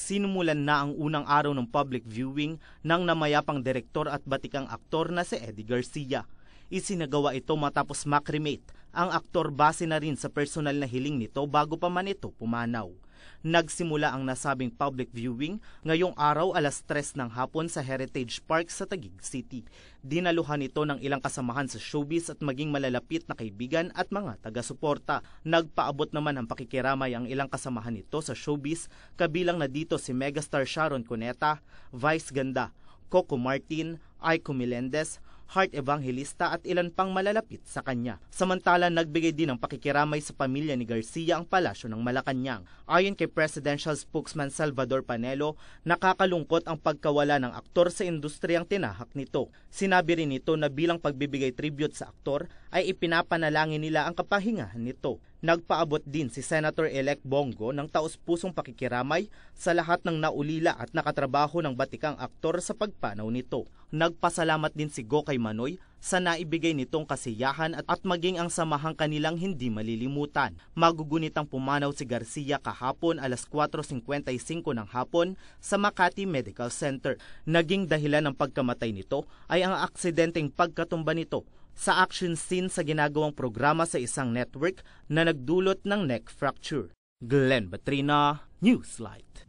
sinimulan na ang unang araw ng public viewing ng namayapang direktor at batikang aktor na si Eddie Garcia. Isinagawa ito matapos makremate ang aktor base na rin sa personal na hiling nito bago pa man ito pumanaw. Nagsimula ang nasabing public viewing ngayong araw alas 3 ng hapon sa Heritage Park sa Taguig City. Dinaluhan ito ng ilang kasamahan sa showbiz at maging malalapit na kaibigan at mga taga-suporta. Nagpaabot naman ang pakikiramay ang ilang kasamahan nito sa showbiz, kabilang na dito si megastar Sharon Cuneta, Vice Ganda, Coco Martin, Aiko Melendez, Heart Evangelista at ilan pang malalapit sa kanya. Samantala nagbigay din ng pakikiramay sa pamilya ni Garcia ang palasyo ng Malacanang. Ayon kay Presidential Spokesman Salvador Panelo, nakakalungkot ang pagkawala ng aktor sa industriyang tinahak nito. Sinabi rin nito na bilang pagbibigay tribute sa aktor, ay ipinapanalangin nila ang kapahingahan nito. Nagpaabot din si Senator-elect Bongo ng taos pusong pakikiramay sa lahat ng naulila at nakatrabaho ng batikang aktor sa pagpanaw nito. Nagpasalamat din si Go Manoy sa naibigay nitong kasiyahan at, at maging ang samahang kanilang hindi malilimutan. Magugunitang pumanaw si Garcia kahapon alas 4.55 ng hapon sa Makati Medical Center. Naging dahilan ng pagkamatay nito ay ang aksidenteng pagkatumba nito sa action scene sa ginagawang programa sa isang network na nagdulot ng neck fracture. Glenn Batrina, Newslight.